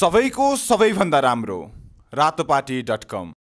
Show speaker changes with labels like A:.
A: सबैको सबैभन्दा राम्रो रातोपाटी डट कम